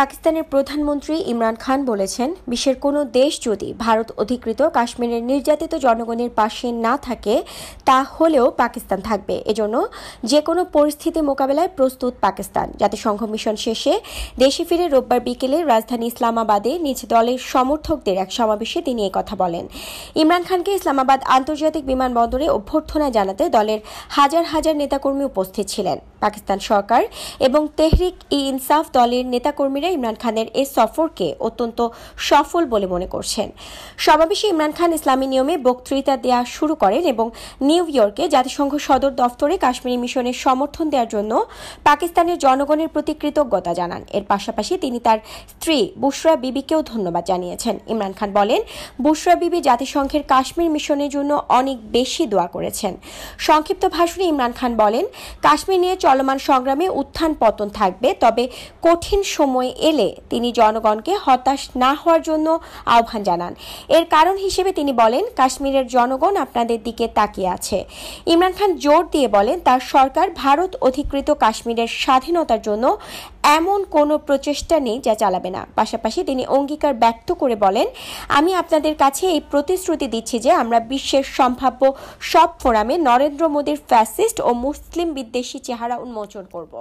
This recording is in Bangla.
পাকিস্তানের প্রধানমন্ত্রী ইমরান খান বলেছেন বিশ্বের কোনো দেশ যদি ভারত অধিকৃত কাশ্মীরের নির্যাতিত জনগণের পাশে না থাকে তা হলেও পাকিস্তান থাকবে এজন্য যে কোনো পরিস্থিতি মোকাবেলায় প্রস্তুত পাকিস্তান জাতিসংঘ মিশন শেষে দেশে ফিরে রোববার বিকেলে রাজধানী ইসলামাবাদে নিজ দলের সমর্থকদের এক সমাবেশে তিনি কথা বলেন ইমরান খানকে ইসলামাবাদ আন্তর্জাতিক বিমানবন্দরে অভ্যর্থনা জানাতে দলের হাজার হাজার নেতাকর্মী উপস্থিত ছিলেন পাকিস্তান সরকার এবং তেহরিক ই ইনসাফ দলের নেতাকর্মীরা ইমরান খানের এ সফরকে অত্যন্ত সফল বলে মনে করছেন সমাবেশে ইমরান খান ইসলামী নিয়মে বক্তৃতা দেওয়া শুরু করেন এবং নিউ ইয়র্কে জাতিসংঘ সদর দফতরে কাশ্মীরি মিশনের সমর্থন দেওয়ার জন্য পাকিস্তানের জনগণের প্রতি কৃতজ্ঞতা জানান এর পাশাপাশি তিনি তার স্ত্রী বুশরা বিবিকেও ধন্যবাদ জানিয়েছেন ইমরান খান বলেন বুশরা বিবি জাতিসংঘের কাশ্মীর মিশনের জন্য অনেক বেশি দোয়া করেছেন সংক্ষিপ্ত ভাষণে ইমরান খান বলেন কাশ্মীর নিয়ে চলমান সংগ্রামে উত্থান পতন থাকবে তবে কঠিন সময় এলে তিনি জনগণকে হতাশ না হওয়ার জন্য আহ্বান জানান এর কারণ হিসেবে তিনি বলেন কাশ্মীরের জনগণ আপনাদের দিকে তাকিয়ে আছে ইমরান খান জোর দিয়ে বলেন তার সরকার ভারত অধিকৃত কাশ্মীরের স্বাধীনতার জন্য এমন কোনো প্রচেষ্টা নেই যা চালাবে না পাশাপাশি তিনি অঙ্গীকার ব্যক্ত করে বলেন আমি আপনাদের কাছে এই প্রতিশ্রুতি দিচ্ছি যে আমরা বিশ্বের সম্ভাব্য সব ফোরামে নরেন্দ্র মোদীর ফ্যাসিস্ট ও মুসলিম বিদ্বেষী চেহারা উন্মোচন করব